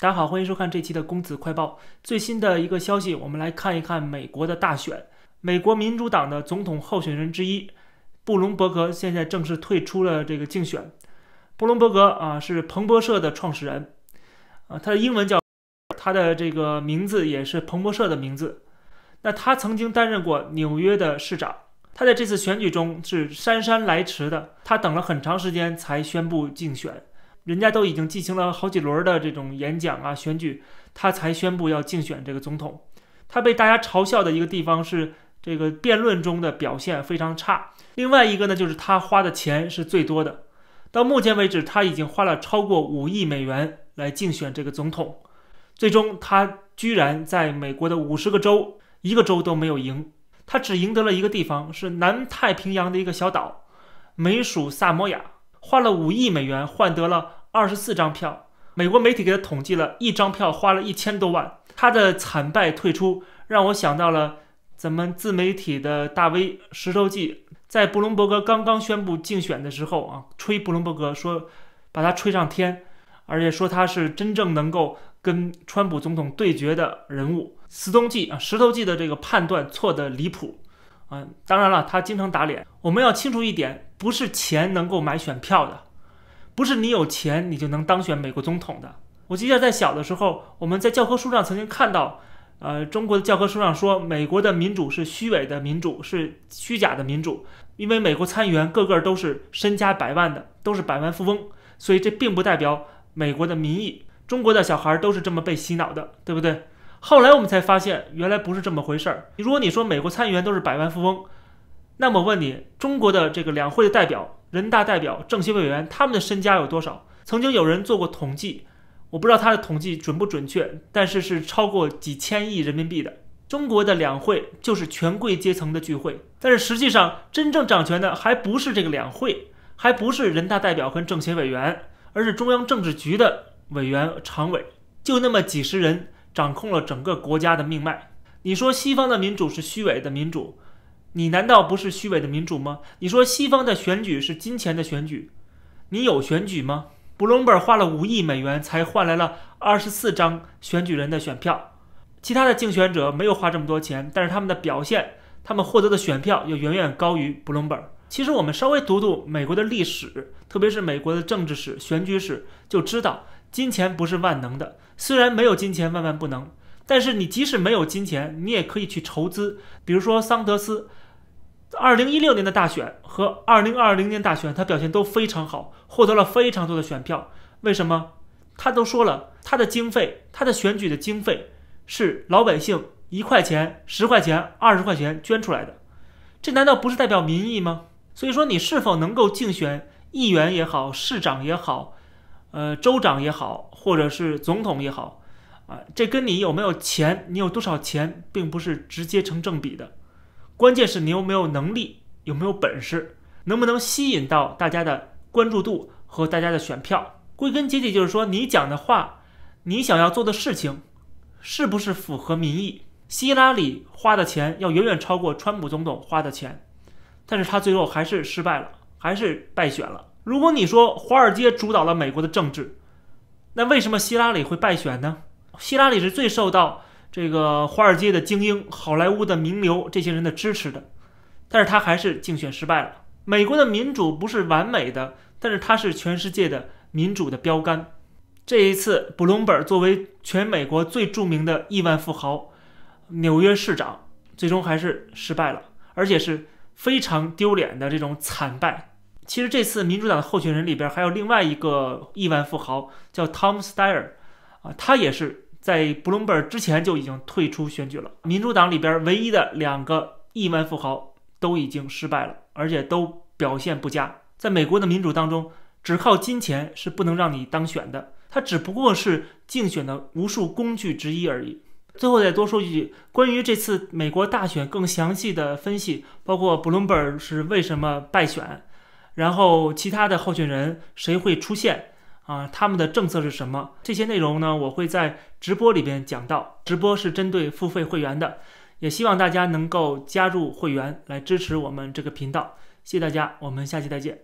大家好，欢迎收看这期的《公子快报》。最新的一个消息，我们来看一看美国的大选。美国民主党的总统候选人之一布隆伯格现在正式退出了这个竞选。布隆伯格啊，是彭博社的创始人啊，他的英文叫他的这个名字也是彭博社的名字。那他曾经担任过纽约的市长。他在这次选举中是姗姗来迟的，他等了很长时间才宣布竞选。人家都已经进行了好几轮的这种演讲啊、选举，他才宣布要竞选这个总统。他被大家嘲笑的一个地方是这个辩论中的表现非常差。另外一个呢，就是他花的钱是最多的。到目前为止，他已经花了超过五亿美元来竞选这个总统。最终，他居然在美国的五十个州一个州都没有赢，他只赢得了一个地方，是南太平洋的一个小岛——美属萨摩亚，花了五亿美元换得了。二十四张票，美国媒体给他统计了一张票花了一千多万，他的惨败退出让我想到了咱们自媒体的大 V 石头记，在布隆伯格刚刚宣布竞选的时候啊，吹布隆伯格说把他吹上天，而且说他是真正能够跟川普总统对决的人物，石头记啊，石头记的这个判断错的离谱嗯，当然了，他经常打脸，我们要清楚一点，不是钱能够买选票的。不是你有钱你就能当选美国总统的。我记得在小的时候，我们在教科书上曾经看到，呃，中国的教科书上说，美国的民主是虚伪的民主，是虚假的民主，因为美国参议员个个都是身家百万的，都是百万富翁，所以这并不代表美国的民意。中国的小孩都是这么被洗脑的，对不对？后来我们才发现，原来不是这么回事儿。如果你说美国参议员都是百万富翁，那么问你，中国的这个两会的代表？人大代表、政协委员，他们的身家有多少？曾经有人做过统计，我不知道他的统计准不准确，但是是超过几千亿人民币的。中国的两会就是权贵阶层的聚会，但是实际上真正掌权的还不是这个两会，还不是人大代表跟政协委员，而是中央政治局的委员常委，就那么几十人掌控了整个国家的命脉。你说西方的民主是虚伪的民主？你难道不是虚伪的民主吗？你说西方的选举是金钱的选举，你有选举吗？布隆本花了五亿美元才换来了二十四张选举人的选票，其他的竞选者没有花这么多钱，但是他们的表现，他们获得的选票又远远高于布隆本。其实我们稍微读读美国的历史，特别是美国的政治史、选举史，就知道金钱不是万能的，虽然没有金钱万万不能。但是你即使没有金钱，你也可以去筹资。比如说桑德斯，二零一六年的大选和二零二零年大选，他表现都非常好，获得了非常多的选票。为什么？他都说了，他的经费，他的选举的经费是老百姓一块钱、十块钱、二十块钱捐出来的。这难道不是代表民意吗？所以说，你是否能够竞选议员也好，市长也好，呃，州长也好，或者是总统也好？啊，这跟你有没有钱，你有多少钱，并不是直接成正比的。关键是你有没有能力，有没有本事，能不能吸引到大家的关注度和大家的选票。归根结底就是说，你讲的话，你想要做的事情，是不是符合民意？希拉里花的钱要远远超过川普总统花的钱，但是他最后还是失败了，还是败选了。如果你说华尔街主导了美国的政治，那为什么希拉里会败选呢？希拉里是最受到这个华尔街的精英、好莱坞的名流这些人的支持的，但是他还是竞选失败了。美国的民主不是完美的，但是它是全世界的民主的标杆。这一次，布隆本作为全美国最著名的亿万富豪、纽约市长，最终还是失败了，而且是非常丢脸的这种惨败。其实这次民主党的候选人里边还有另外一个亿万富豪，叫 Tom Steyer，啊，他也是。在布隆 r g 之前就已经退出选举了。民主党里边唯一的两个亿万富豪都已经失败了，而且都表现不佳。在美国的民主当中，只靠金钱是不能让你当选的。它只不过是竞选的无数工具之一而已。最后再多说一句，关于这次美国大选更详细的分析，包括布隆 r g 是为什么败选，然后其他的候选人谁会出现。啊，他们的政策是什么？这些内容呢，我会在直播里边讲到。直播是针对付费会员的，也希望大家能够加入会员来支持我们这个频道。谢谢大家，我们下期再见。